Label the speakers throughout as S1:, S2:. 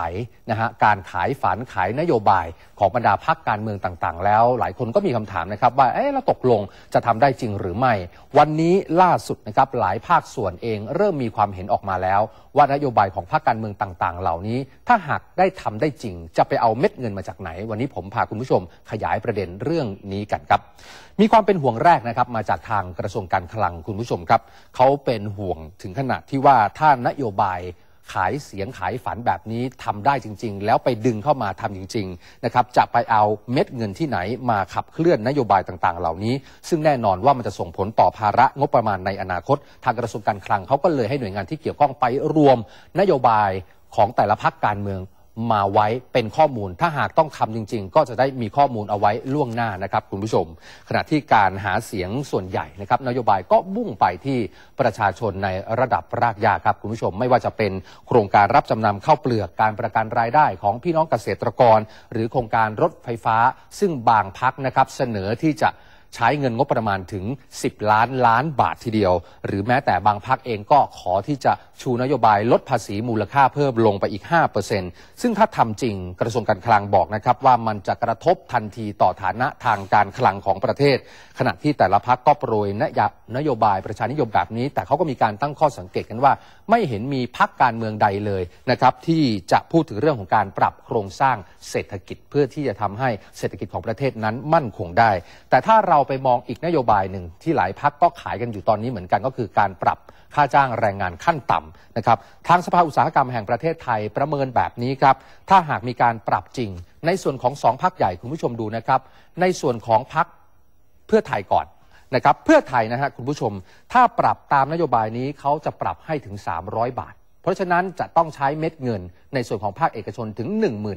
S1: ขายนะฮะการขายฝันขายนโยบายของบรรดาพักการเมืองต่างๆ แล้ว หลายคนก็มีคำถามนะครับว่าเอ๊ะแล้วตกลงจะทำได้จริงหรือไม่ วันนี้ล่าสุดนะครับหลายภาคส่วนเองเริ่มมีความเห็นออกมาแล้วว่านโยบายของพักการเมืองต่างๆ เหล่านี้ถ้าหากได้ทำได้จริง จะไปเอาเม็ดเงินมาจากไหน วันนี้ผมพาคุณผู้ชมขยายประเด็นเรื่องนี้กันครับ มีความเป็นห่วงแรกนะครับมาจากทางกระทรวงการคลังคุณผู้ชมครับเขาเป็นห่วงถึงขนาดที่ว่าถ้านโยบายขายเสียงขายฝันแบบนี้ทำได้จริง ๆ แล้วไปดึงเข้ามาทำจริงๆ นะครับ จะไปเอาเม็ดเงินที่ไหนมาขับเคลื่อนนโยบายต่างๆ เหล่านี้ ซึ่งแน่นอนว่ามันจะส่งผลต่อภาระงบประมาณในอนาคต ทางกระทรวงการคลังเขาก็เลยให้หน่วยงานที่เกี่ยวข้องไปรวมนโยบายของแต่ละพักการเมืองมาไว้เป็นข้อมูลถ้าหากต้องทำจริง ๆ ก็จะได้มีข้อมูลเอาไว้ล่วงหน้านะครับคุณผู้ชม ขณะที่การหาเสียงส่วนใหญ่นะครับ นโยบายก็มุ่งไปที่ประชาชนในระดับรากหญ้าครับคุณผู้ชม ไม่ว่าจะเป็นโครงการรับจำนำข้าวเปลือกการประกันรายได้ของพี่น้องเกษตรกร หรือโครงการรถไฟฟ้า ซึ่งบางพักนะครับเสนอที่จะใช้เงินงบประมาณถึง 10 ล้านล้านบาททีเดียว หรือแม้แต่บางพักเองก็ขอที่จะชูนโยบายลดภาษีมูลค่าเพิ่มลงไปอีก5%ซึ่งถ้าทำจริงกระทรวงการคลังบอกนะครับว่ามันจะกระทบทันทีต่อฐานะทางการคลังของประเทศ ขณะที่แต่ละพักก็โปรยนโยบายประชานิยมแบบนี้ แต่เขาก็มีการตั้งข้อสังเกตกันว่า ไม่เห็นมีพักการเมืองใดเลยนะครับที่จะพูดถึงเรื่องของการปรับโครงสร้างเศรษฐกิจเพื่อที่จะทำให้เศรษฐกิจของประเทศนั้นมั่นคงได้ แต่ถ้าเราราไปมองอีกนโยบายหนึ่งที่หลายพักก็ขายกันอยู่ตอนนี้เหมือนกันก็คือการปรับค่าจ้างแรงงานขั้นต่ำนะครับทางสภาอุตสาหกรรมแห่งประเทศไทยประเมินแบบนี้ครับถ้าหากมีการปรับจริงในส่วนของสองพักใหญ่คุณผู้ชมดูนะครับในส่วนของพักเพื่อไทยก่อนนะครับเพื่อไทยนะฮะคุณผู้ชมถ้าปรับตามนโยบายนี้เขาจะปรับให้ถึง 300 บาทเพราะฉะนั้นจะต้องใช้เม็ดเงินในส่วนของภาคเอกชนถึง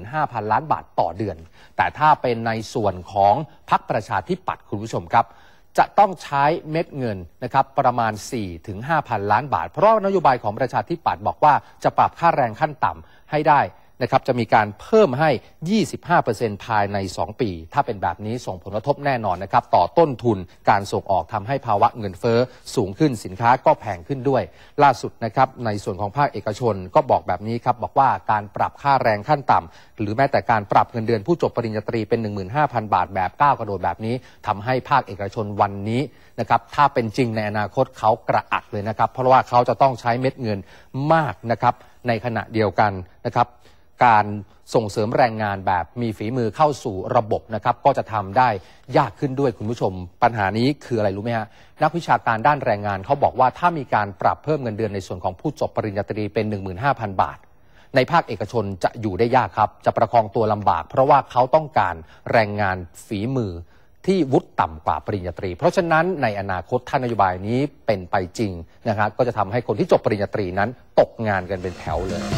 S1: 15,000 ล้านบาทต่อเดือน แต่ถ้าเป็นในส่วนของพรรคประชาธิปัตย์คุณผู้ชมครับ จะต้องใช้เม็ดเงินนะครับประมาณ 4-5,000ถึงล้านบาท เพราะนโยบายของประชาธิปัตย์บอกว่าจะปรับค่าแรงขั้นต่ำให้ได้นะครับจะมีการเพิ่มให้ 25%ภายใน 2 ปี ถ้าเป็นแบบนี้ส่งผลกระทบแน่นอนนะครับต่อต้นทุนการส่งออกทำให้ภาวะเงินเฟ้อสูงขึ้นสินค้าก็แพงขึ้นด้วย ล่าสุดนะครับในส่วนของภาคเอกชนก็บอกแบบนี้ครับบอกว่าการปรับค่าแรงขั้นต่ำ หรือแม้แต่การปรับเงินเดือนผู้จบปริญญาตรีเป็น 15,000 บาทแบบก้าวกระโดดแบบนี้ ทำให้ภาคเอกชนวันนี้นะครับถ้าเป็นจริงในอนาคตเขากระอักเลยนะครับเพราะว่าเขาจะต้องใช้เม็ดเงินมากนะครับในขณะเดียวกันนะครับการส่งเสริมแรงงานแบบมีฝีมือเข้าสู่ระบบนะครับก็จะทำได้ยากขึ้นด้วยคุณผู้ชมปัญหานี้คืออะไรรู้ไหมฮะ นักวิชาการด้านแรงงานเขาบอกว่าถ้ามีการปรับเพิ่มเงินเดือนในส่วนของผู้จบปริญญาตรีเป็น 15,000 บาท ในภาคเอกชนจะอยู่ได้ยากครับ จะประคองตัวลำบาก เพราะว่าเขาต้องการแรงงานฝีมือ ที่วุฒิต่ำกว่าปริญญาตรี เพราะฉะนั้นในอนาคตท่านนโยบายนี้เป็นไปจริงนะครับก็จะทำให้คนที่จบปริญญาตรีนั้นตกงานกันเป็นแถวเลย